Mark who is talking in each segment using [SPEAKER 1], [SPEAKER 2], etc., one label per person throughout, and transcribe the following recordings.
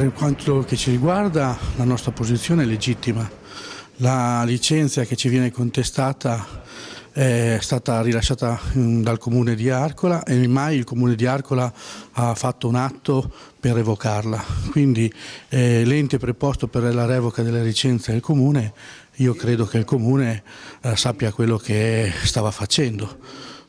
[SPEAKER 1] Per quanto ci riguarda la nostra posizione è legittima. La licenza che ci viene contestata è stata rilasciata mm, dal comune di Arcola e mai il comune di Arcola ha fatto un atto per revocarla. Quindi eh, l'ente preposto per la revoca delle licenze del comune, io credo che il comune eh, sappia quello che stava facendo.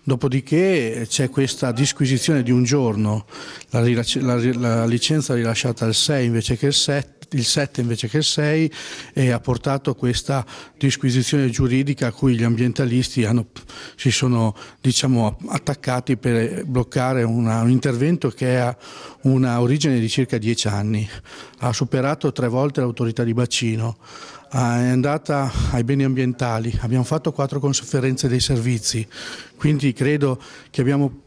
[SPEAKER 1] Dopodiché c'è questa disquisizione di un giorno, la, la, la licenza rilasciata al 6 invece che al 7 il 7 invece che il 6 e ha portato a questa disquisizione giuridica a cui gli ambientalisti hanno, si sono diciamo, attaccati per bloccare una, un intervento che ha una origine di circa 10 anni. Ha superato tre volte l'autorità di bacino, ah, è andata ai beni ambientali, abbiamo fatto quattro conferenze dei servizi, quindi credo che abbiamo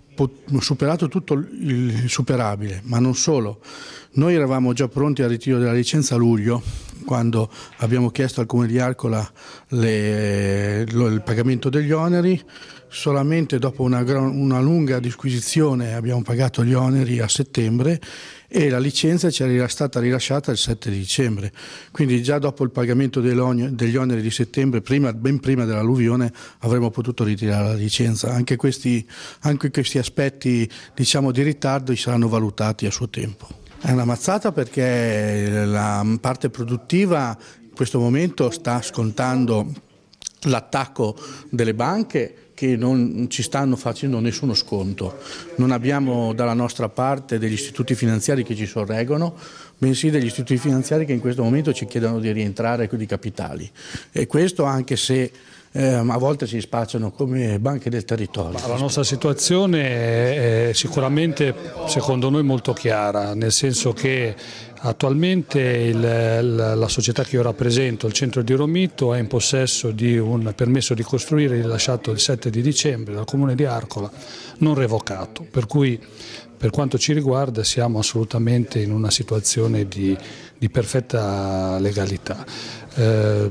[SPEAKER 1] superato tutto il superabile, ma non solo. Noi eravamo già pronti al ritiro della licenza a luglio, quando abbiamo chiesto al Comune di Arcola le, lo, il pagamento degli oneri, solamente dopo una, una, lunga disquisizione abbiamo pagato gli oneri a settembre e la licenza ci era stata rilasciata il 7 di dicembre. Quindi già dopo il pagamento degli oneri di settembre, prima, ben prima dell'alluvione, avremmo potuto ritirare la licenza. Anche questi, anche questi aspetti diciamo, di ritardo saranno valutati a suo tempo. È una mazzata perché la parte produttiva in questo momento sta scontando l'attacco delle banche che non ci stanno facendo nessuno sconto. Non abbiamo dalla nostra parte degli istituti finanziari che ci sorreggono, bensì degli istituti finanziari che in questo momento ci chiedono di rientrare ecco, di capitali. E questo anche se eh, a volte si spacciano come banche del territorio. Ma
[SPEAKER 2] la nostra situazione è sicuramente secondo noi molto chiara, nel senso che Attualmente il, la, la, società che io rappresento, il centro di Romito, è in possesso di un permesso di costruire rilasciato il 7 di dicembre dal comune di Arcola, non revocato, per cui per quanto ci riguarda siamo assolutamente in una situazione di, di perfetta legalità. Eh,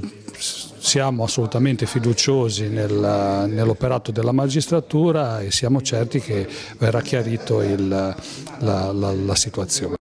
[SPEAKER 2] siamo assolutamente fiduciosi nel, nell'operato della magistratura e siamo certi che verrà chiarito il, la, la, la situazione.